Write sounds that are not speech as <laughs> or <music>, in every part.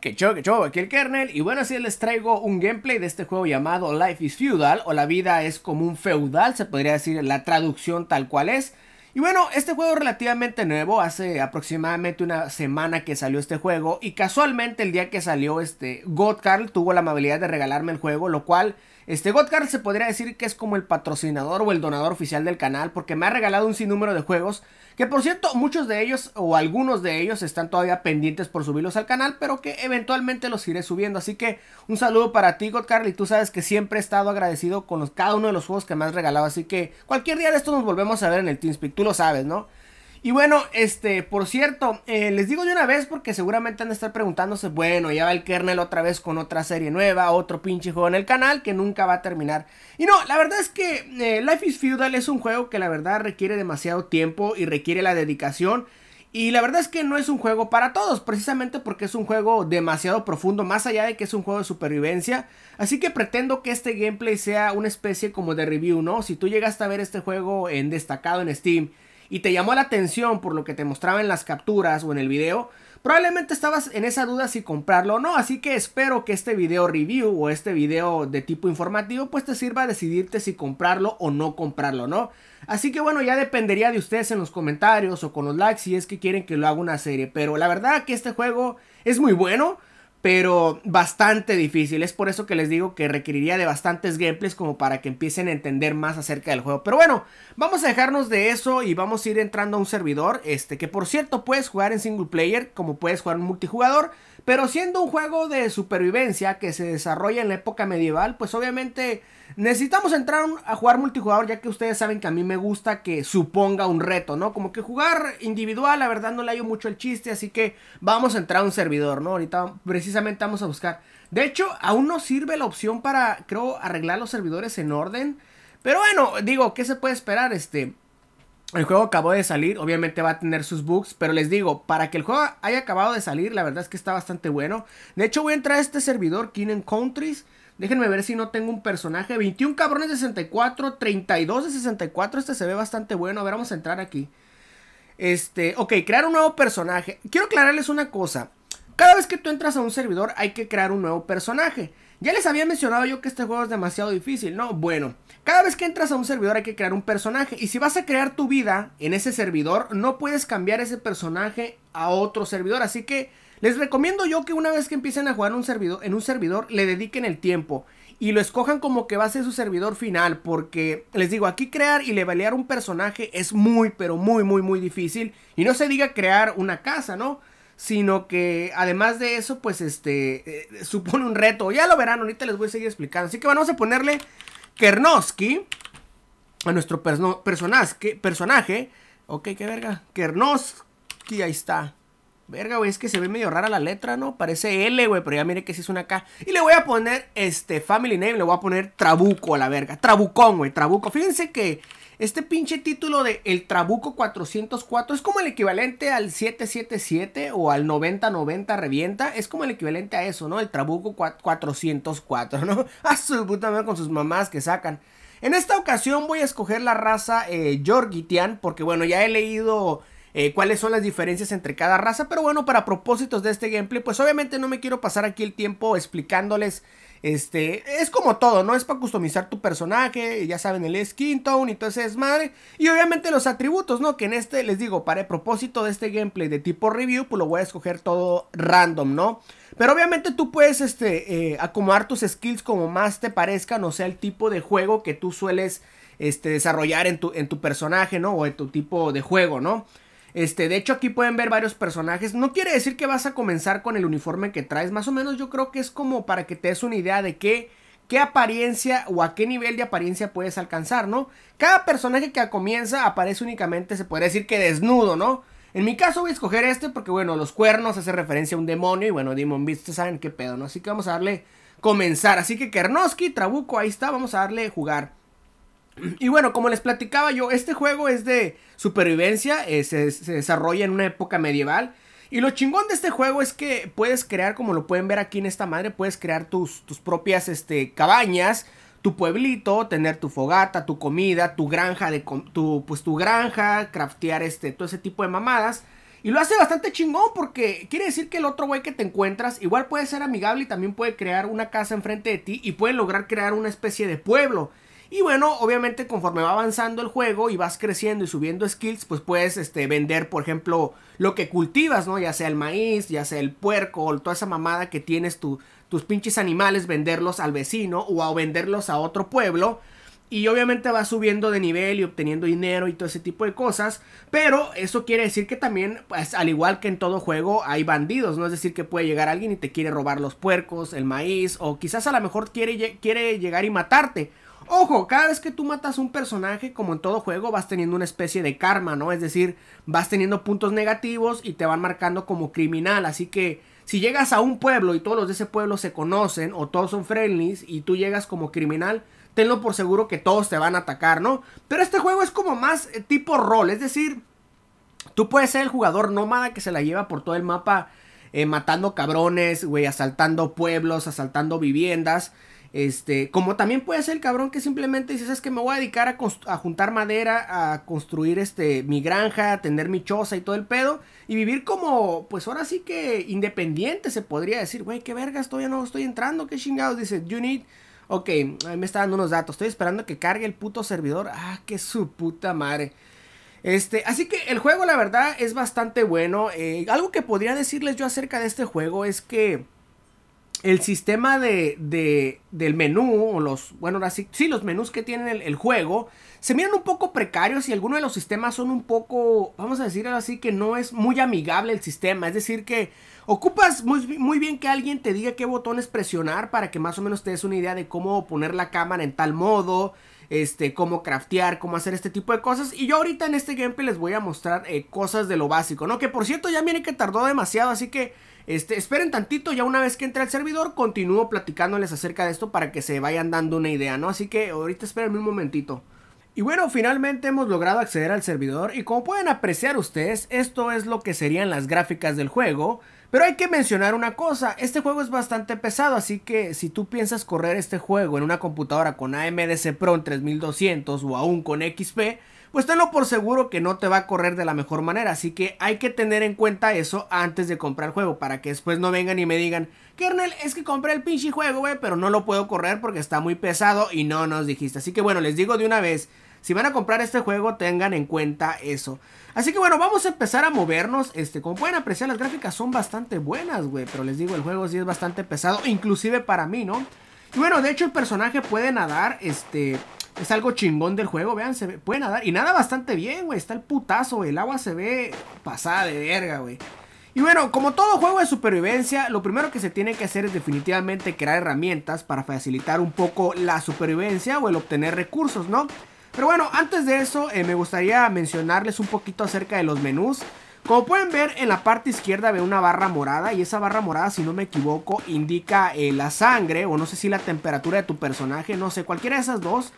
Que chau, que chau! aquí el kernel. Y bueno, así les traigo un gameplay de este juego llamado Life is Feudal, o La vida es como un feudal, se podría decir la traducción tal cual es. Y bueno, este juego es relativamente nuevo, hace aproximadamente una semana que salió este juego. Y casualmente el día que salió, este, God Carl tuvo la amabilidad de regalarme el juego, lo cual este, Godcard se podría decir que es como el patrocinador o el donador oficial del canal porque me ha regalado un sinnúmero de juegos que por cierto muchos de ellos o algunos de ellos están todavía pendientes por subirlos al canal pero que eventualmente los iré subiendo. Así que un saludo para ti Godcard y tú sabes que siempre he estado agradecido con los, cada uno de los juegos que me has regalado. Así que cualquier día de esto nos volvemos a ver en el TeamSpeak, tú lo sabes, ¿no? Y bueno, este, por cierto, eh, les digo de una vez porque seguramente han de estar preguntándose, bueno, ya va el kernel otra vez con otra serie nueva, otro pinche juego en el canal que nunca va a terminar. Y no, la verdad es que eh, Life is Feudal es un juego que la verdad requiere demasiado tiempo y requiere la dedicación. Y la verdad es que no es un juego para todos, precisamente porque es un juego demasiado profundo, más allá de que es un juego de supervivencia. Así que pretendo que este gameplay sea una especie como de review, ¿no? Si tú llegaste a ver este juego en destacado en Steam y te llamó la atención por lo que te mostraba en las capturas o en el video, probablemente estabas en esa duda si comprarlo o no, así que espero que este video review o este video de tipo informativo pues te sirva a decidirte si comprarlo o no comprarlo, ¿no? Así que bueno, ya dependería de ustedes en los comentarios o con los likes si es que quieren que lo haga una serie, pero la verdad que este juego es muy bueno pero bastante difícil. Es por eso que les digo que requeriría de bastantes gameplays como para que empiecen a entender más acerca del juego. Pero bueno, vamos a dejarnos de eso y vamos a ir entrando a un servidor, este que por cierto puedes jugar en single player como puedes jugar en multijugador. Pero siendo un juego de supervivencia que se desarrolla en la época medieval, pues obviamente necesitamos entrar a jugar multijugador, ya que ustedes saben que a mí me gusta que suponga un reto, ¿no? Como que jugar individual, la verdad no le hallo mucho el chiste, así que vamos a entrar a un servidor, ¿no? Ahorita precisamente vamos a buscar. De hecho, aún no sirve la opción para, creo, arreglar los servidores en orden. Pero bueno, digo, ¿qué se puede esperar? Este, el juego acabó de salir, obviamente va a tener sus bugs, pero les digo, para que el juego haya acabado de salir, la verdad es que está bastante bueno. De hecho, voy a entrar a este servidor, Kinen Countries. Déjenme ver si no tengo un personaje. 21 cabrones de 64, 32 de 64. Este se ve bastante bueno. A ver, vamos a entrar aquí. Este, ok, crear un nuevo personaje. Quiero aclararles una cosa. Cada vez que tú entras a un servidor hay que crear un nuevo personaje. Ya les había mencionado yo que este juego es demasiado difícil, ¿no? Bueno, cada vez que entras a un servidor hay que crear un personaje. Y si vas a crear tu vida en ese servidor, no puedes cambiar ese personaje a otro servidor. Así que les recomiendo yo que una vez que empiecen a jugar un servidor, en un servidor, le dediquen el tiempo. Y lo escojan como que va a ser su servidor final. Porque les digo, aquí crear y balear un personaje es muy, pero muy, muy, muy difícil. Y no se diga crear una casa, ¿no? sino que además de eso, pues este, eh, supone un reto. Ya lo verán, ahorita les voy a seguir explicando. Así que vamos a ponerle Kernoski a nuestro personaje, personaje. Ok, qué verga. Kernoski, ahí está. Verga, güey, es que se ve medio rara la letra, ¿no? Parece L, güey, pero ya mire que sí es una K. Y le voy a poner, este, family name, le voy a poner Trabuco a la verga. Trabucón, güey, Trabuco. Fíjense que este pinche título de El Trabuco 404 es como el equivalente al 777 o al 9090 revienta. Es como el equivalente a eso, ¿no? El Trabuco 404, <laughs> ¿no? A su puta madre con sus mamás que sacan. En esta ocasión voy a escoger la raza Jorgitian eh, porque bueno, ya he leído... Eh, cuáles son las diferencias entre cada raza. Pero bueno, para propósitos de este gameplay, pues obviamente no me quiero pasar aquí el tiempo explicándoles este, es como todo, ¿no? Es para customizar tu personaje, ya saben, el skin tone y todo ese madre. Y obviamente los atributos, ¿no? Que en este, les digo, para el propósito de este gameplay de tipo review, pues lo voy a escoger todo random, ¿no? Pero obviamente tú puedes, este, eh, acomodar tus skills como más te parezcan, o sea, el tipo de juego que tú sueles, este, desarrollar en tu, en tu personaje, ¿no? O en tu tipo de juego, ¿no? Este, de hecho, aquí pueden ver varios personajes. No quiere decir que vas a comenzar con el uniforme que traes. Más o menos yo creo que es como para que te des una idea de qué, qué apariencia o a qué nivel de apariencia puedes alcanzar, ¿no? Cada personaje que comienza aparece únicamente, se puede decir que desnudo, ¿no? En mi caso voy a escoger este porque, bueno, los cuernos hace referencia a un demonio y, bueno, Demon Beast, ustedes saben qué pedo, ¿no? Así que vamos a darle comenzar. Así que Kernoski, Trabuco, ahí está, vamos a darle jugar. Y bueno, como les platicaba yo, este juego es de supervivencia, eh, se, desarrolla en una época medieval. Y lo chingón de este juego es que puedes crear, como lo pueden ver aquí en esta madre, puedes crear tus, tus propias este, cabañas, tu pueblito, tener tu fogata, tu comida, tu granja, de, tu, pues tu granja, craftear este, todo ese tipo de mamadas. Y lo hace bastante chingón porque quiere decir que el otro güey que te encuentras igual puede ser amigable y también puede crear una casa enfrente de ti y puede lograr crear una especie de pueblo. Y bueno, obviamente conforme va avanzando el juego y vas creciendo y subiendo skills, pues puedes este, vender, por ejemplo, lo que cultivas, ¿no? Ya sea el maíz, ya sea el puerco, o toda esa mamada que tienes tus pinches animales, venderlos al vecino o venderlos a otro pueblo. Y obviamente vas subiendo de nivel y obteniendo dinero y todo ese tipo de cosas. Pero eso quiere decir que también, pues, al igual que en todo juego, hay bandidos, ¿no? Es decir, que puede llegar alguien y te quiere robar los puercos, el maíz, o quizás a lo mejor quiere, quiere llegar y matarte Ojo, cada vez que tú matas un personaje, como en todo juego, vas teniendo una especie de karma, ¿no? Es decir, vas teniendo puntos negativos y te van marcando como criminal. Así que si llegas a un pueblo y todos los de ese pueblo se conocen o todos son friendlies y tú llegas como criminal, tenlo por seguro que todos te van a atacar, ¿no? Pero este juego es como más eh, tipo rol, es decir, tú puedes ser el jugador nómada que se la lleva por todo el mapa eh, matando cabrones, güey, asaltando pueblos, asaltando viviendas. Este, como también puede ser el cabrón que simplemente dices, es que me voy a dedicar a, juntar madera, a construir este, mi granja, a tener mi choza y todo el pedo, y vivir como, pues ahora sí que independiente se podría decir, güey, qué verga, todavía no estoy entrando, qué chingados, dice, you need, ok, ahí me está dando unos datos, estoy esperando que cargue el puto servidor, ah, que su puta madre. Este, así que el juego la verdad es bastante bueno, eh, algo que podría decirles yo acerca de este juego es que el sistema de, de, del menú, o los, bueno, ahora sí, sí, los menús que tiene el, juego, se miran un poco precarios y algunos de los sistemas son un poco, vamos a decir así, que no es muy amigable el sistema. Es decir, que ocupas muy, muy bien que alguien te diga qué botones presionar para que más o menos te des una idea de cómo poner la cámara en tal modo, este, cómo craftear, cómo hacer este tipo de cosas. Y yo ahorita en este gameplay les voy a mostrar eh, cosas de lo básico, ¿no? Que por cierto, ya miren que tardó demasiado, así que... Este, esperen tantito, ya una vez que entre al servidor, continúo platicándoles acerca de esto para que se vayan dando una idea, ¿no? Así que ahorita esperen un momentito. Y bueno, finalmente hemos logrado acceder al servidor y como pueden apreciar ustedes, esto es lo que serían las gráficas del juego. Pero hay que mencionar una cosa, este juego es bastante pesado, así que si tú piensas correr este juego en una computadora con AMD en 3200 o aún con XP, pues tenlo por seguro que no te va a correr de la mejor manera. Así que hay que tener en cuenta eso antes de comprar el juego, para que después no vengan y me digan, Kernel, es que compré el pinche juego, güey, pero no lo puedo correr porque está muy pesado y no nos dijiste. Así que bueno, les digo de una vez, si van a comprar este juego, tengan en cuenta eso. Así que bueno, vamos a empezar a movernos. Este, como pueden apreciar, las gráficas son bastante buenas, güey. Pero les digo, el juego sí es bastante pesado, inclusive para mí, ¿no? Y bueno, de hecho el personaje puede nadar, este... Es algo chingón del juego, vean, se puede nadar. Y nada bastante bien, güey. Está el putazo, güey. El agua se ve pasada de verga, güey. Y bueno, como todo juego de supervivencia, lo primero que se tiene que hacer es definitivamente crear herramientas para facilitar un poco la supervivencia o el obtener recursos, ¿no? Pero bueno, antes de eso eh, me gustaría mencionarles un poquito acerca de los menús. Como pueden ver en la parte izquierda ve una barra morada y esa barra morada si no me equivoco indica eh, la sangre o no sé si la temperatura de tu personaje, no sé, cualquiera de esas dos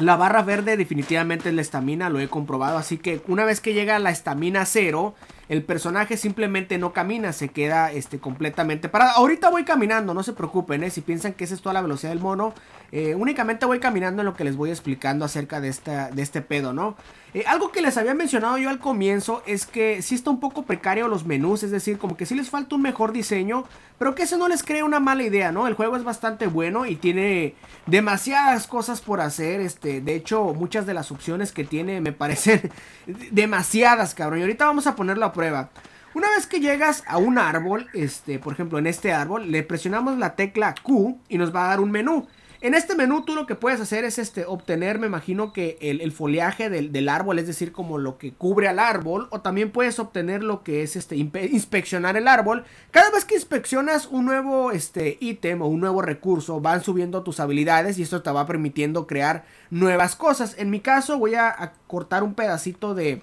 la barra verde definitivamente es la estamina, lo he comprobado. Así que una vez que llega la estamina cero, el personaje simplemente no camina, se queda este, completamente parado. Ahorita voy caminando, no se preocupen, eh, si piensan que esa es toda la velocidad del mono, eh, únicamente voy caminando en lo que les voy explicando acerca de, esta, de este pedo, ¿no? Eh, algo que les había mencionado yo al comienzo es que si está un poco precario los menús, es decir, como que sí les falta un mejor diseño, pero que eso no les cree una mala idea, ¿no? El juego es bastante bueno y tiene demasiadas cosas por hacer, este, de hecho, muchas de las opciones que tiene me parecen <laughs> demasiadas, cabrón, y ahorita vamos a ponerlo a prueba. Una vez que llegas a un árbol, este, por ejemplo, en este árbol, le presionamos la tecla Q y nos va a dar un menú. En este menú tú lo que puedes hacer es este, obtener, me imagino que el, foliaje del, árbol, es decir, como lo que cubre al árbol, o también puedes obtener lo que es este, inspeccionar el árbol. Cada vez que inspeccionas un nuevo este, ítem o un nuevo recurso, van subiendo tus habilidades y esto te va permitiendo crear nuevas cosas. En mi caso voy a, a cortar un pedacito de,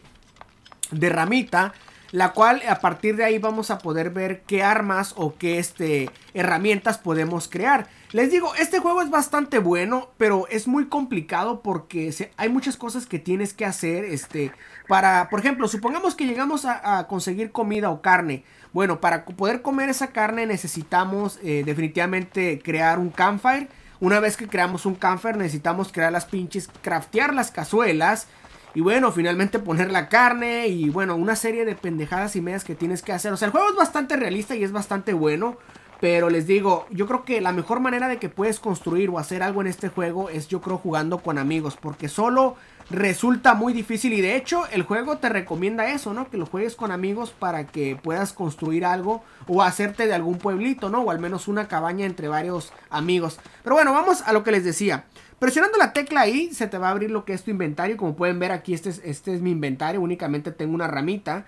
de ramita la cual a partir de ahí vamos a poder ver qué armas o qué este, herramientas podemos crear. Les digo, este juego es bastante bueno, pero es muy complicado porque hay muchas cosas que tienes que hacer. Este, para, por ejemplo, supongamos que llegamos a, conseguir comida o carne. Bueno, para poder comer esa carne necesitamos eh, definitivamente crear un campfire. Una vez que creamos un campfire necesitamos crear las pinches, craftear las cazuelas. Y bueno, finalmente poner la carne y bueno, una serie de pendejadas y medias que tienes que hacer. O sea, el juego es bastante realista y es bastante bueno. Pero les digo, yo creo que la mejor manera de que puedes construir o hacer algo en este juego es yo creo jugando con amigos. Porque solo resulta muy difícil y de hecho el juego te recomienda eso, ¿no? Que lo juegues con amigos para que puedas construir algo o hacerte de algún pueblito, ¿no? O al menos una cabaña entre varios amigos. Pero bueno, vamos a lo que les decía. Presionando la tecla ahí se te va a abrir lo que es tu inventario. Como pueden ver aquí este es, este es mi inventario, únicamente tengo una ramita.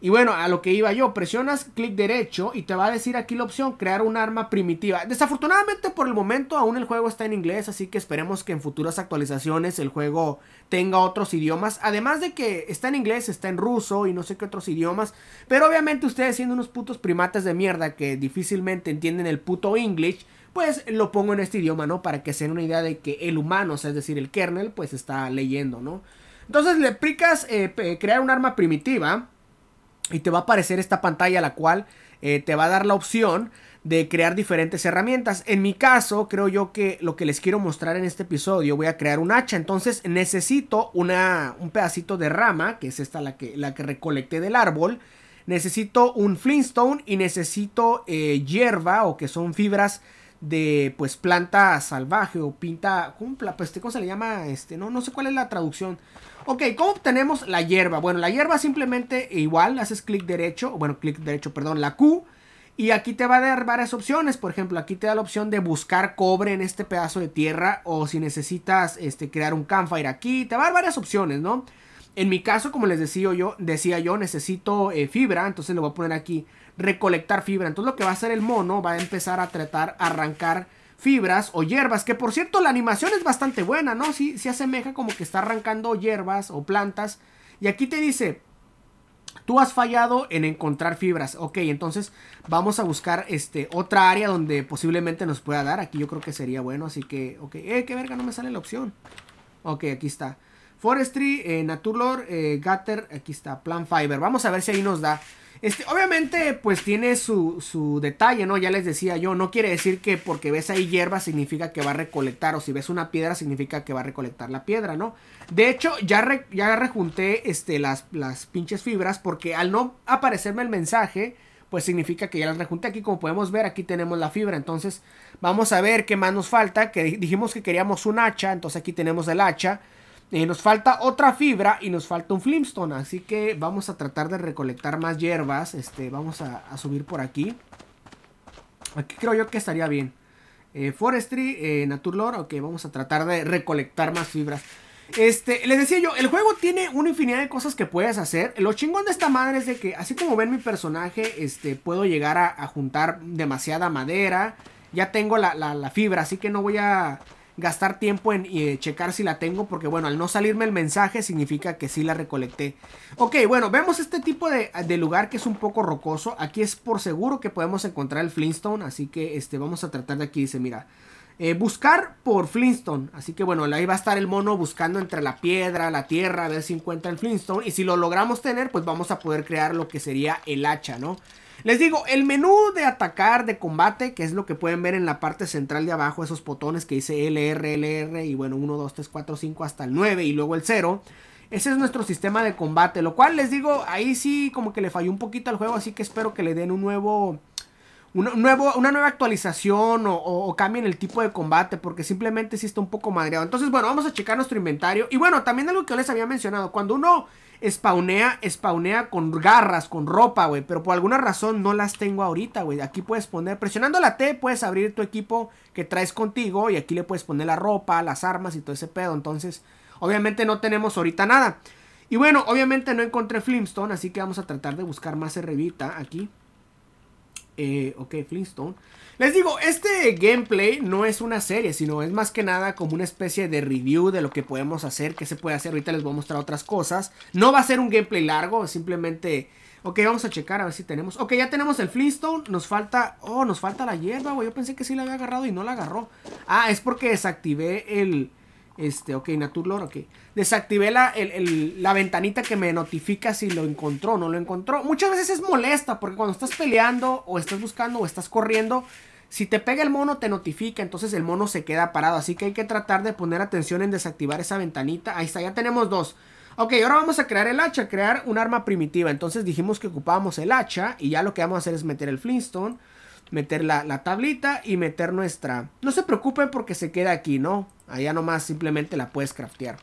Y bueno, a lo que iba yo, presionas clic derecho y te va a decir aquí la opción crear un arma primitiva. Desafortunadamente por el momento aún el juego está en inglés, así que esperemos que en futuras actualizaciones el juego tenga otros idiomas. Además de que está en inglés, está en ruso y no sé qué otros idiomas. Pero obviamente ustedes siendo unos putos primates de mierda que difícilmente entienden el puto English, pues lo pongo en este idioma, ¿no? Para que se den una idea de que el humano, o sea, es decir, el kernel, pues está leyendo, ¿no? Entonces le picas eh, crear un arma primitiva y te va a aparecer esta pantalla la cual eh, te va a dar la opción de crear diferentes herramientas. En mi caso, creo yo que lo que les quiero mostrar en este episodio, voy a crear un hacha. Entonces necesito una, un pedacito de rama, que es esta la que, la que recolecté del árbol. Necesito un flintstone y necesito eh, hierba o que son fibras de pues planta salvaje o pinta, cumpla, pues este, ¿cómo se le llama? Este, no, no sé cuál es la traducción. Ok, ¿cómo obtenemos la hierba? Bueno, la hierba simplemente igual, haces clic derecho, bueno, clic derecho, perdón, la Q. Y aquí te va a dar varias opciones. Por ejemplo, aquí te da la opción de buscar cobre en este pedazo de tierra. O si necesitas este, crear un campfire aquí. Te va a dar varias opciones, ¿no? En mi caso, como les decía yo, decía yo necesito eh, fibra. Entonces lo voy a poner aquí recolectar fibra. Entonces lo que va a hacer el mono va a empezar a tratar arrancar fibras o hierbas, que por cierto la animación es bastante buena, ¿no? si se asemeja como que está arrancando hierbas o plantas. Y aquí te dice, tú has fallado en encontrar fibras. Ok, entonces vamos a buscar este, otra área donde posiblemente nos pueda dar. Aquí yo creo que sería bueno, así que, ok, eh, qué verga, no me sale la opción. Ok, aquí está. Forestry, eh, Naturlore, eh, aquí está, plan Fiber. Vamos a ver si ahí nos da. Este, obviamente, pues tiene su, su detalle, ¿no? Ya les decía yo, no quiere decir que porque ves ahí hierba significa que va a recolectar, o si ves una piedra significa que va a recolectar la piedra, ¿no? De hecho, ya, ya rejunté este, las, las pinches fibras porque al no aparecerme el mensaje, pues significa que ya las rejunté aquí. Como podemos ver, aquí tenemos la fibra. Entonces, vamos a ver qué más nos falta. Que dijimos que queríamos un hacha. Entonces, aquí tenemos el hacha. Eh, nos falta otra fibra y nos falta un flimstone, así que vamos a tratar de recolectar más hierbas. Este, vamos a, subir por aquí. Aquí creo yo que estaría bien. Eh, forestry, eh, Naturlore, ok, vamos a tratar de recolectar más fibras. Este, les decía yo, el juego tiene una infinidad de cosas que puedes hacer. Lo chingón de esta madre es de que, así como ven mi personaje, este, puedo llegar a, juntar demasiada madera. Ya tengo la fibra, así que no voy a gastar tiempo en eh, checar si la tengo, porque bueno, al no salirme el mensaje significa que sí la recolecté. Ok, bueno, vemos este tipo de, lugar que es un poco rocoso. Aquí es por seguro que podemos encontrar el Flintstone, así que este, vamos a tratar de aquí, dice, mira. Eh, buscar por Flintstone. Así que bueno, ahí va a estar el mono buscando entre la piedra, la tierra, a ver si encuentra el Flintstone. Y si lo logramos tener, pues vamos a poder crear lo que sería el hacha, ¿no? Les digo, el menú de atacar, de combate, que es lo que pueden ver en la parte central de abajo, esos botones que dice LR, LR, y bueno, 1, 2, 3, 4, 5 hasta el 9 y luego el 0. Ese es nuestro sistema de combate, lo cual les digo, ahí sí como que le falló un poquito al juego, así que espero que le den un nuevo... Una, nuevo, una nueva actualización o, o, cambien el tipo de combate porque simplemente sí está un poco madreado. Entonces, bueno, vamos a checar nuestro inventario. Y bueno, también algo que les había mencionado, cuando uno spawnea, spawnea con garras, con ropa, güey. Pero por alguna razón no las tengo ahorita, güey. Aquí puedes poner, presionando la T, puedes abrir tu equipo que traes contigo. Y aquí le puedes poner la ropa, las armas y todo ese pedo. Entonces, obviamente no tenemos ahorita nada. Y bueno, obviamente no encontré Flimstone, así que vamos a tratar de buscar más Revita aquí. Eh, ok, Flintstone. Les digo, este gameplay no es una serie, sino es más que nada como una especie de review de lo que podemos hacer, qué se puede hacer. Ahorita les voy a mostrar otras cosas. No va a ser un gameplay largo, simplemente... Ok, vamos a checar a ver si tenemos... Ok, ya tenemos el Flintstone. Nos falta... Oh, nos falta la hierba, güey. Yo pensé que sí la había agarrado y no la agarró. Ah, es porque desactivé el... Este, ok, Naturlore, ok. Desactivé la, la ventanita que me notifica si lo encontró o no lo encontró. Muchas veces es molesta porque cuando estás peleando o estás buscando o estás corriendo, si te pega el mono te notifica, entonces el mono se queda parado. Así que hay que tratar de poner atención en desactivar esa ventanita. Ahí está, ya tenemos dos. Ok, ahora vamos a crear el hacha, crear un arma primitiva. Entonces dijimos que ocupábamos el hacha y ya lo que vamos a hacer es meter el Flintstone, meter la, la tablita y meter nuestra... No se preocupen porque se queda aquí, ¿no? Allá nomás simplemente la puedes craftear.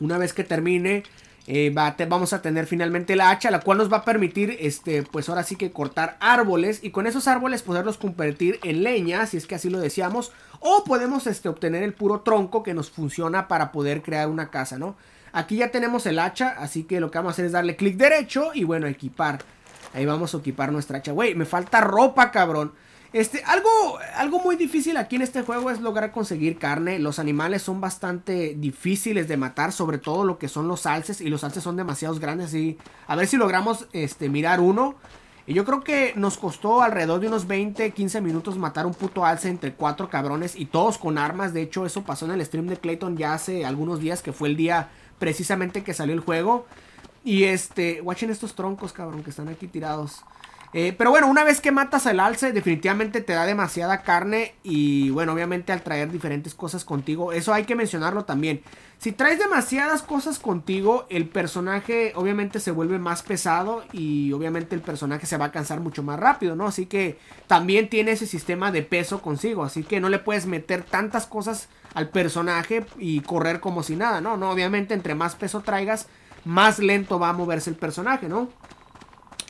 Una vez que termine, eh, vamos a tener finalmente la hacha, la cual nos va a permitir, este, pues ahora sí que cortar árboles y con esos árboles poderlos convertir en leña, si es que así lo deseamos, o podemos este, obtener el puro tronco que nos funciona para poder crear una casa, ¿no? Aquí ya tenemos el hacha, así que lo que vamos a hacer es darle clic derecho y bueno, equipar. Ahí vamos a equipar nuestra hacha. Güey, me falta ropa, cabrón. Este, algo, algo muy difícil aquí en este juego es lograr conseguir carne. Los animales son bastante difíciles de matar, sobre todo lo que son los alces. Y los alces son demasiados grandes. Y a ver si logramos este, mirar uno. Y yo creo que nos costó alrededor de unos 20, 15 minutos matar un puto alce entre cuatro cabrones y todos con armas. De hecho, eso pasó en el stream de Clayton ya hace algunos días, que fue el día precisamente que salió el juego. Y este, watchen estos troncos, cabrón, que están aquí tirados. Eh, pero bueno, una vez que matas al alce, definitivamente te da demasiada carne y bueno, obviamente al traer diferentes cosas contigo, eso hay que mencionarlo también. Si traes demasiadas cosas contigo, el personaje obviamente se vuelve más pesado y obviamente el personaje se va a cansar mucho más rápido, ¿no? Así que también tiene ese sistema de peso consigo, así que no le puedes meter tantas cosas al personaje y correr como si nada, ¿no? No, obviamente entre más peso traigas, más lento va a moverse el personaje, ¿no?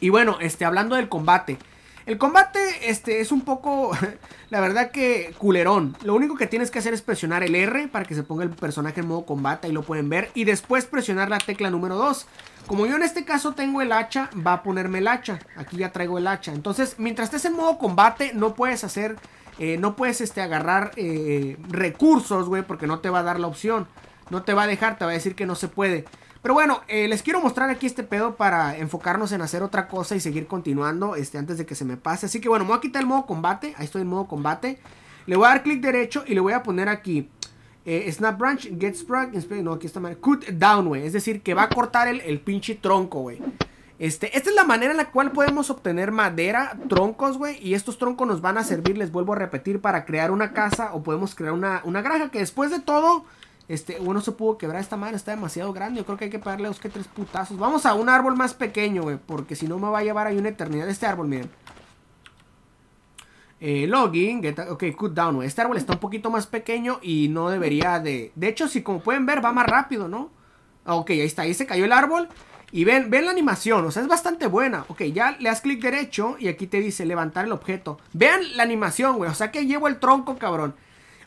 Y bueno, este, hablando del combate. El combate este, es un poco, <laughs> la verdad que culerón. Lo único que tienes que hacer es presionar el R para que se ponga el personaje en modo combate, y lo pueden ver. Y después presionar la tecla número 2. Como yo en este caso tengo el hacha, va a ponerme el hacha. Aquí ya traigo el hacha. Entonces, mientras estés en modo combate, no puedes hacer, eh, no puedes este, agarrar eh, recursos, güey, porque no te va a dar la opción. No te va a dejar, te va a decir que no se puede. Pero bueno, eh, les quiero mostrar aquí este pedo para enfocarnos en hacer otra cosa y seguir continuando este, antes de que se me pase. Así que bueno, me voy a quitar el modo combate. Ahí estoy en modo combate. Le voy a dar clic derecho y le voy a poner aquí. Eh, snap branch, get sprung, no, aquí está mal. Cut down, güey. Es decir, que va a cortar el, pinche tronco, güey. Este, esta es la manera en la cual podemos obtener madera, troncos, güey. Y estos troncos nos van a servir, les vuelvo a repetir, para crear una casa o podemos crear una, una granja. Que después de todo, este, uno se pudo quebrar esta madre, está demasiado grande. Yo creo que hay que pagarle dos que tres putazos. Vamos a un árbol más pequeño, güey. Porque si no me va a llevar ahí una eternidad este árbol, miren. Eh, login, ok, cut down, güey. Este árbol está un poquito más pequeño y no debería de... De hecho, si como pueden ver, va más rápido, ¿no? ok, ahí está, ahí se cayó el árbol. Y ven, ven la animación, o sea, es bastante buena. Ok, ya le das clic derecho y aquí te dice levantar el objeto. Vean la animación, güey. O sea que llevo el tronco, cabrón.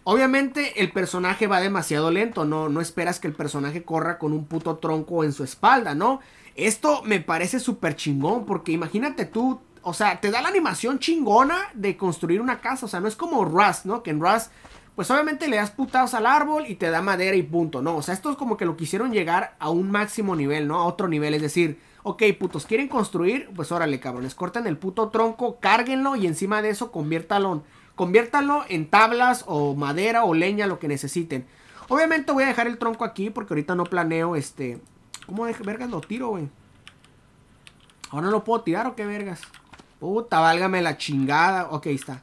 Obviamente el personaje va demasiado lento, no, no esperas que el personaje corra con un puto tronco en su espalda, ¿no? Esto me parece súper chingón, porque imagínate tú, o sea, te da la animación chingona de construir una casa, o sea, no es como Rust, ¿no? Que en Rust, pues obviamente le das putados al árbol y te da madera y punto, ¿no? O sea, esto es como que lo quisieron llegar a un máximo nivel, ¿no? A otro nivel, es decir, ok, putos, ¿quieren construir? Pues órale, cabrones, corten el puto tronco, cárguenlo y encima de eso conviértalo Conviértanlo en tablas o madera o leña, lo que necesiten. Obviamente voy a dejar el tronco aquí porque ahorita no planeo este... ¿Cómo de vergas lo tiro, güey? ¿Ahora no lo puedo tirar o qué vergas? Puta, válgame la chingada. Ok, está.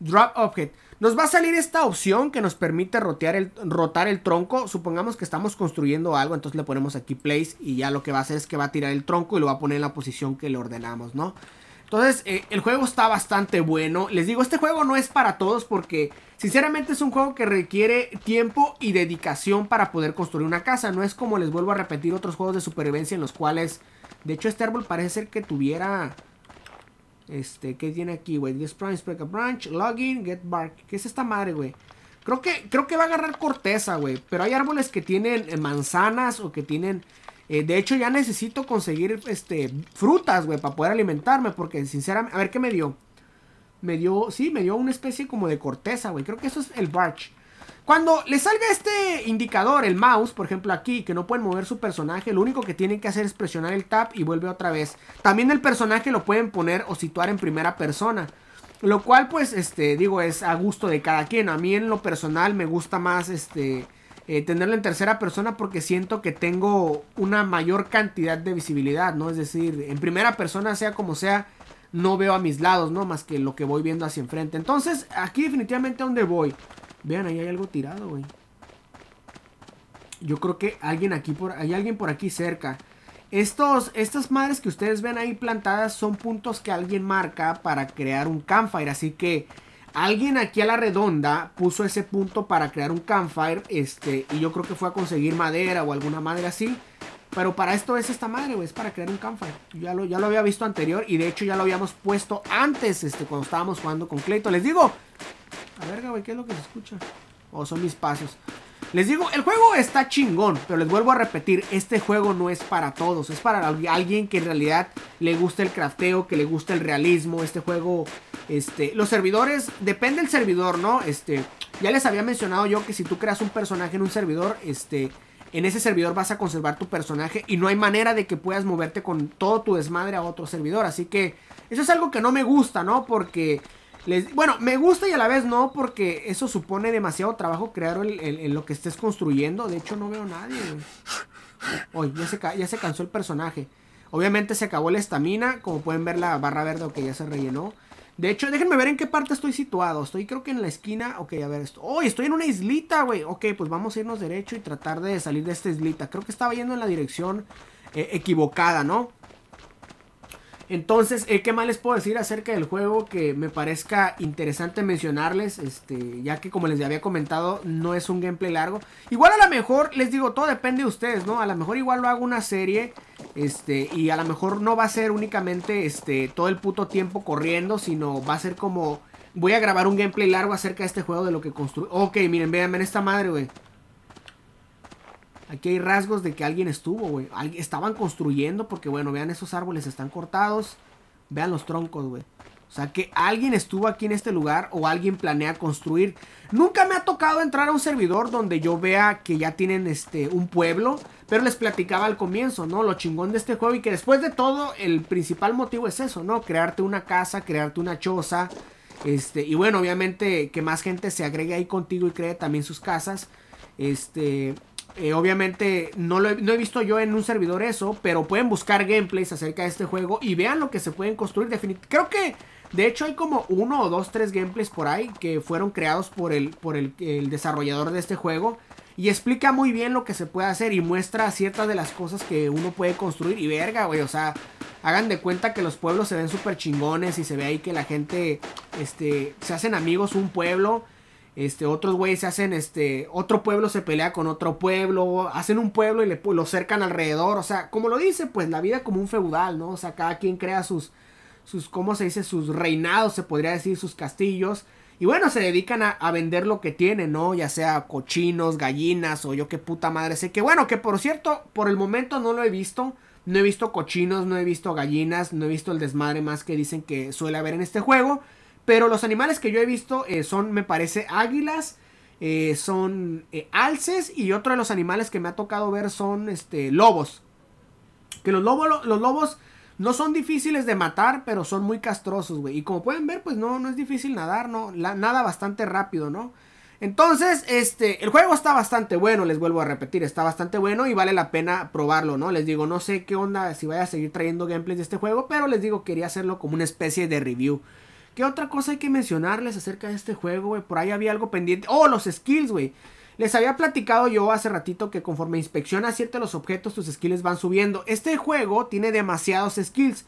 Drop Object. Nos va a salir esta opción que nos permite rotear el, rotar el tronco. Supongamos que estamos construyendo algo, entonces le ponemos aquí place y ya lo que va a hacer es que va a tirar el tronco y lo va a poner en la posición que le ordenamos, ¿no? Entonces, eh, el juego está bastante bueno. Les digo, este juego no es para todos porque, sinceramente, es un juego que requiere tiempo y dedicación para poder construir una casa. No es como les vuelvo a repetir otros juegos de supervivencia en los cuales, de hecho, este árbol parece ser que tuviera... Este, ¿qué tiene aquí, güey? 10 branch, break a branch, login, get bark. ¿Qué es esta madre, güey? Creo que, creo que va a agarrar corteza, güey. Pero hay árboles que tienen eh, manzanas o que tienen eh, de hecho, ya necesito conseguir este, frutas, güey, para poder alimentarme. Porque, sinceramente, a ver qué me dio. Me dio, sí, me dio una especie como de corteza, güey. Creo que eso es el barch. Cuando le salga este indicador, el mouse, por ejemplo aquí, que no pueden mover su personaje, lo único que tienen que hacer es presionar el tap y vuelve otra vez. También el personaje lo pueden poner o situar en primera persona. Lo cual, pues, este, digo, es a gusto de cada quien. A mí en lo personal me gusta más, este, eh, tenerlo en tercera persona porque siento que tengo una mayor cantidad de visibilidad, ¿no? Es decir, en primera persona, sea como sea, no veo a mis lados, ¿no? Más que lo que voy viendo hacia enfrente. Entonces, aquí definitivamente donde voy. Vean, ahí hay algo tirado, güey. Yo creo que alguien aquí por, hay alguien por aquí cerca. Estos, estas madres que ustedes ven ahí plantadas son puntos que alguien marca para crear un campfire. Así que Alguien aquí a la redonda puso ese punto para crear un campfire. Este, y yo creo que fue a conseguir madera o alguna madre así. Pero para esto es esta madre, güey. Es para crear un campfire. Ya lo, ya lo había visto anterior. Y de hecho ya lo habíamos puesto antes, este, cuando estábamos jugando con Clayton. Les digo. A verga, güey, ¿qué es lo que se escucha? O oh, son mis pasos. Les digo, el juego está chingón, pero les vuelvo a repetir, este juego no es para todos, es para alguien que en realidad le gusta el crafteo, que le gusta el realismo, este juego, este, los servidores, depende del servidor, ¿no? Este, ya les había mencionado yo que si tú creas un personaje en un servidor, este, en ese servidor vas a conservar tu personaje y no hay manera de que puedas moverte con todo tu desmadre a otro servidor. Así que eso es algo que no me gusta, ¿no? Porque bueno, me gusta y a la vez no, porque eso supone demasiado trabajo crear en lo que estés construyendo. De hecho, no veo nadie, Hoy ya se, ya se cansó el personaje. Obviamente se acabó la estamina. Como pueden ver, la barra verde, que ya se rellenó. De hecho, déjenme ver en qué parte estoy situado. Estoy creo que en la esquina. Ok, a ver esto. ¡Oh! Estoy en una islita, güey. Ok, pues vamos a irnos derecho y tratar de salir de esta islita. Creo que estaba yendo en la dirección eh, equivocada, ¿no? Entonces, eh, ¿qué más les puedo decir acerca del juego que me parezca interesante mencionarles? Este, ya que como les había comentado, no es un gameplay largo. Igual a lo mejor, les digo, todo depende de ustedes, ¿no? A lo mejor igual lo hago una serie. Este, y a lo mejor no va a ser únicamente este, todo el puto tiempo corriendo, sino va a ser como. Voy a grabar un gameplay largo acerca de este juego, de lo que construyó. Ok, miren, vean, esta madre, güey. Aquí hay rasgos de que alguien estuvo, güey. Estaban construyendo porque, bueno, vean esos árboles están cortados. Vean los troncos, güey. O sea, que alguien estuvo aquí en este lugar o alguien planea construir. Nunca me ha tocado entrar a un servidor donde yo vea que ya tienen este un pueblo, pero les platicaba al comienzo, ¿no? Lo chingón de este juego y que después de todo el principal motivo es eso, ¿no? Crearte una casa, crearte una choza, este, y bueno, obviamente que más gente se agregue ahí contigo y cree también sus casas. Este, eh, obviamente no, lo he, visto yo en un servidor eso, pero pueden buscar gameplays acerca de este juego y vean lo que se pueden construir. Creo que, de hecho, hay como uno o dos, tres gameplays por ahí que fueron creados por el, por el, desarrollador de este juego. Y explica muy bien lo que se puede hacer y muestra ciertas de las cosas que uno puede construir. Y verga, güey, o sea, hagan de cuenta que los pueblos se ven súper chingones y se ve ahí que la gente, este, se hacen amigos un pueblo este, otros güeyes se hacen, este, otro pueblo se pelea con otro pueblo, hacen un pueblo y le, lo cercan alrededor, o sea, como lo dice, pues la vida como un feudal, ¿no? O sea, cada quien crea sus, sus, ¿cómo se dice? Sus reinados, se podría decir, sus castillos. Y bueno, se dedican a, a, vender lo que tienen, ¿no? Ya sea cochinos, gallinas o yo qué puta madre sé. Que bueno, que por cierto, por el momento no lo he visto. No he visto cochinos, no he visto gallinas, no he visto el desmadre más que dicen que suele haber en este juego. Pero los animales que yo he visto eh, son, me parece, águilas, eh, son eh, alces y otro de los animales que me ha tocado ver son este, lobos. Que los, los lobos no son difíciles de matar, pero son muy castrosos, güey. Y como pueden ver, pues no, no es difícil nadar, ¿no? nada bastante rápido, ¿no? Entonces, este, el juego está bastante bueno, les vuelvo a repetir, está bastante bueno y vale la pena probarlo, ¿no? Les digo, no sé qué onda si vaya a seguir trayendo gameplays de este juego, pero les digo, quería hacerlo como una especie de review. ¿Qué otra cosa hay que mencionarles acerca de este juego, güey? Por ahí había algo pendiente. Oh, los skills, güey. Les había platicado yo hace ratito que conforme inspeccionas ciertos los objetos, tus skills van subiendo. Este juego tiene demasiados skills.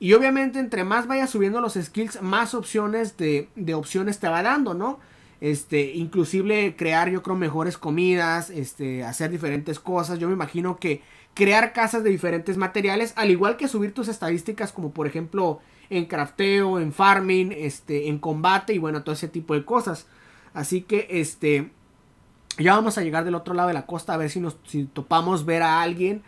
Y obviamente entre más vayas subiendo los skills, más opciones de, de opciones te va dando, ¿no? Este, inclusive crear, yo creo, mejores comidas, este, hacer diferentes cosas. Yo me imagino que crear casas de diferentes materiales, al igual que subir tus estadísticas, como por ejemplo en crafteo, en farming, este, en combate y bueno, todo ese tipo de cosas. Así que este, ya vamos a llegar del otro lado de la costa a ver si nos si topamos ver a alguien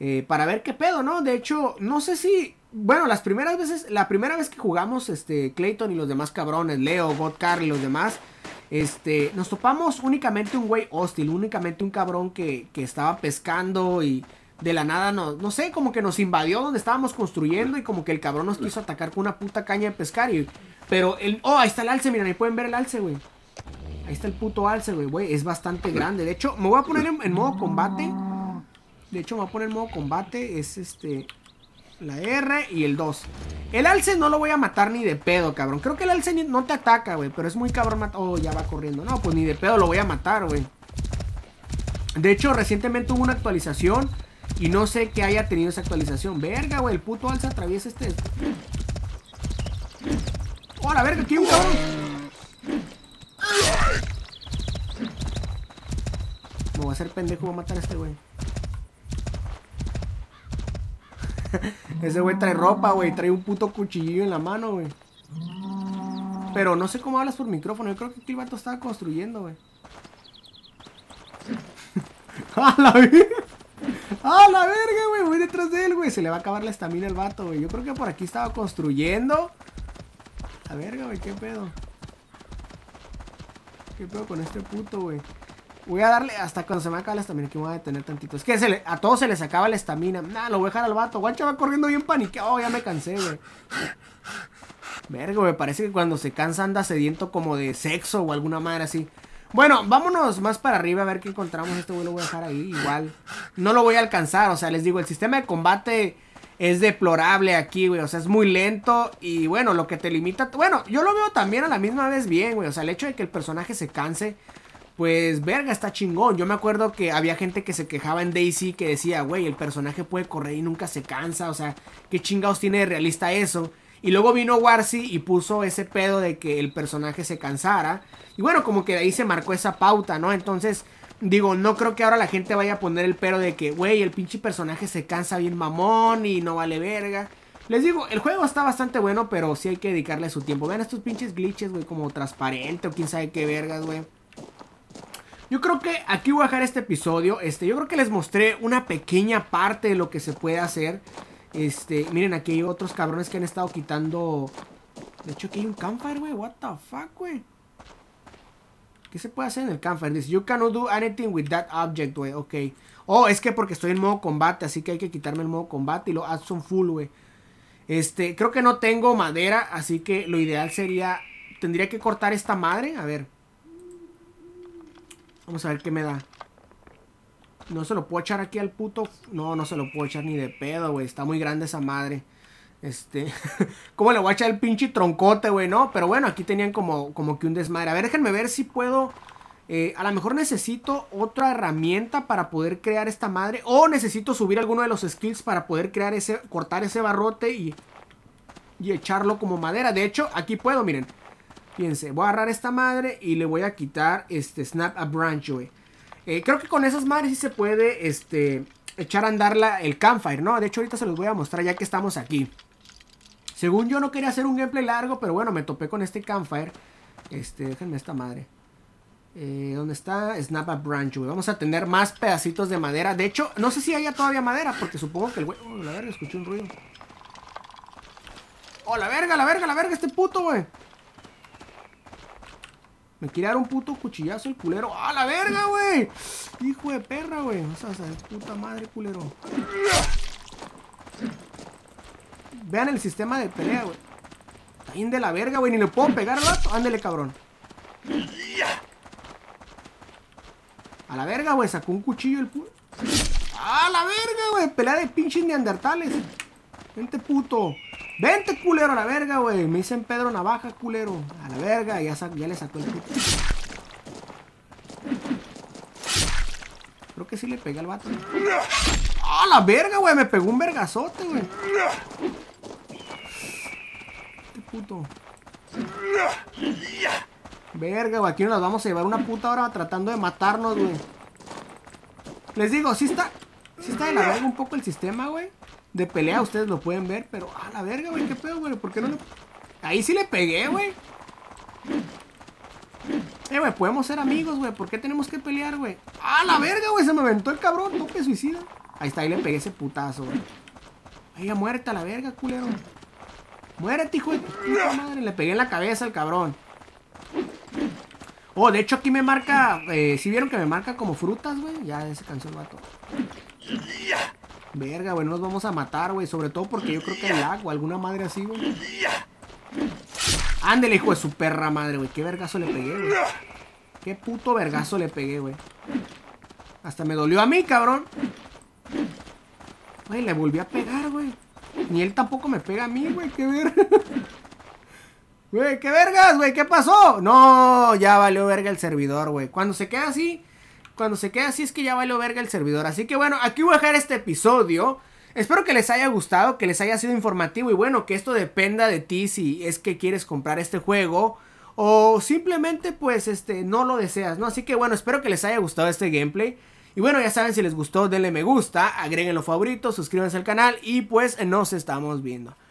eh, para ver qué pedo, ¿no? De hecho, no sé si, bueno, las primeras veces, la primera vez que jugamos, este, Clayton y los demás cabrones, Leo, Godcar y los demás, este, nos topamos únicamente un güey hostil, únicamente un cabrón que, que estaba pescando y de la nada no no sé, como que nos invadió donde estábamos construyendo y como que el cabrón nos quiso atacar con una puta caña de pescar y... Pero el... Oh, ahí está el alce, miren, ahí pueden ver el alce, güey. Ahí está el puto alce, güey, güey. Es bastante grande. De hecho, me voy a poner en, modo combate. De hecho, me voy a poner en modo combate. Es este... La R y el 2. El alce no lo voy a matar ni de pedo, cabrón. Creo que el alce no te ataca, güey. Pero es muy cabrón Oh, ya va corriendo. No, pues ni de pedo lo voy a matar, güey. De hecho, recientemente hubo una actualización y no sé qué haya tenido esa actualización. Verga, güey, el puto alza atraviesa este. ¡Hola, verga! qué un cabrón! Me voy a hacer pendejo, voy a matar a este güey. <laughs> Ese güey trae ropa, güey. Trae un puto cuchillo en la mano, güey. Pero no sé cómo hablas por micrófono. Yo creo que el vato estaba construyendo, güey. <laughs> ¡A la vida! <laughs> ¡Ah, la verga, güey! Voy detrás de él, güey. Se le va a acabar la estamina al vato, güey. Yo creo que por aquí estaba construyendo. La verga, güey, qué pedo. ¿Qué pedo con este puto, güey? Voy a darle hasta cuando se me acabe la estamina. Que me voy a detener tantito. Es que a todos se les acaba la estamina. Nah, lo voy a dejar al vato. Guancho va corriendo bien paniqueado. ya me cansé, güey. Verga, güey. Parece que cuando se cansa anda sediento como de sexo o alguna madre así. Bueno, vámonos más para arriba a ver qué encontramos. Este güey lo voy a dejar ahí igual. No lo voy a alcanzar, o sea, les digo, el sistema de combate es deplorable aquí, güey. O sea, es muy lento y bueno, lo que te limita... Bueno, yo lo veo también a la misma vez bien, güey. O sea, el hecho de que el personaje se canse, pues verga, está chingón. Yo me acuerdo que había gente que se quejaba en Daisy que decía, güey, el personaje puede correr y nunca se cansa. O sea, ¿qué chingados tiene de realista eso? Y luego vino Warzy y puso ese pedo de que el personaje se cansara. Y bueno, como que ahí se marcó esa pauta, ¿no? Entonces, digo, no creo que ahora la gente vaya a poner el pero de que, güey, el pinche personaje se cansa bien mamón y no vale verga. Les digo, el juego está bastante bueno, pero sí hay que dedicarle su tiempo. Vean estos pinches glitches, güey, como transparente o quién sabe qué vergas, güey. Yo creo que aquí voy a dejar este episodio. Este, yo creo que les mostré una pequeña parte de lo que se puede hacer. Este, miren, aquí hay otros cabrones que han estado quitando... De hecho, aquí hay un campfire, wey What the fuck, wey ¿Qué se puede hacer en el campfire? Dice, you cannot do anything with that object, wey Ok. Oh, es que porque estoy en modo combate, así que hay que quitarme el modo combate y lo son full, wey Este, creo que no tengo madera, así que lo ideal sería... Tendría que cortar esta madre. A ver. Vamos a ver qué me da. No se lo puedo echar aquí al puto. No, no se lo puedo echar ni de pedo, güey. Está muy grande esa madre. Este. <laughs> ¿Cómo le voy a echar el pinche troncote, güey? No, pero bueno, aquí tenían como, como que un desmadre. A ver, déjenme ver si puedo. Eh, a lo mejor necesito otra herramienta para poder crear esta madre. O necesito subir alguno de los skills para poder crear ese. Cortar ese barrote y. Y echarlo como madera. De hecho, aquí puedo, miren. Fíjense, voy a agarrar esta madre y le voy a quitar este Snap a Branch, güey. Eh, creo que con esas madres sí se puede este, echar a andar el campfire, ¿no? De hecho, ahorita se los voy a mostrar ya que estamos aquí. Según yo no quería hacer un gameplay largo, pero bueno, me topé con este campfire. Este, déjenme esta madre. Eh, ¿Dónde está? Snap a branch, Vamos a tener más pedacitos de madera. De hecho, no sé si haya todavía madera, porque supongo que el güey... Oh, la verga, escuché un ruido. Oh, la verga, la verga, la verga, este puto, güey. Me quiere dar un puto cuchillazo el culero. ¡A la verga, güey! Hijo de perra, güey. O sea, o puta madre, culero. Vean el sistema de pelea, güey. Está bien de la verga, güey. Ni le puedo pegar al vato. Ándele, cabrón. A la verga, güey. Sacó un cuchillo el puto. ¡A la verga, güey! Pelea de pinches neandertales. Gente puto. Vente, culero, a la verga, güey. Me dicen Pedro Navaja, culero. A la verga, ya, le sacó el puto. Creo que sí le pegué al vato. ¡A la verga, güey! Me pegó un vergazote, güey. Este puto. Verga, güey. Aquí nos vamos a llevar una puta hora tratando de matarnos, güey. Les digo, sí está... Sí está de la verga un poco el sistema, güey de pelea, ustedes lo pueden ver, pero a ah, la verga, güey, qué pedo, güey, ¿por qué no le... Ahí sí le pegué, güey. Eh, güey, podemos ser amigos, güey, ¿por qué tenemos que pelear, güey? A ¡Ah, la verga, güey, se me aventó el cabrón, tope suicida. Ahí está, ahí le pegué ese putazo, güey. ya, muérete la verga, culero. Muérete, hijo de madre. Le pegué en la cabeza al cabrón. Oh, de hecho aquí me marca. Eh, si ¿sí vieron que me marca como frutas, güey. Ya se cansó el vato. Verga, güey, nos vamos a matar, güey. Sobre todo porque yo creo que hay agua, alguna madre así, güey. Ándele, hijo de su perra madre, güey. Qué vergazo le pegué, güey. Qué puto vergazo le pegué, güey. Hasta me dolió a mí, cabrón. Güey, le volví a pegar, güey. Ni él tampoco me pega a mí, güey. Qué verga. <laughs> Güey, qué vergas, güey. ¿Qué pasó? No, ya valió verga el servidor, güey. Cuando se queda así... Cuando se queda así es que ya valió verga el servidor. Así que bueno, aquí voy a dejar este episodio. Espero que les haya gustado, que les haya sido informativo y bueno, que esto dependa de ti si es que quieres comprar este juego o simplemente pues este no lo deseas, ¿no? Así que bueno, espero que les haya gustado este gameplay. Y bueno, ya saben, si les gustó, denle me gusta, agreguen los favoritos, suscríbanse al canal y pues nos estamos viendo.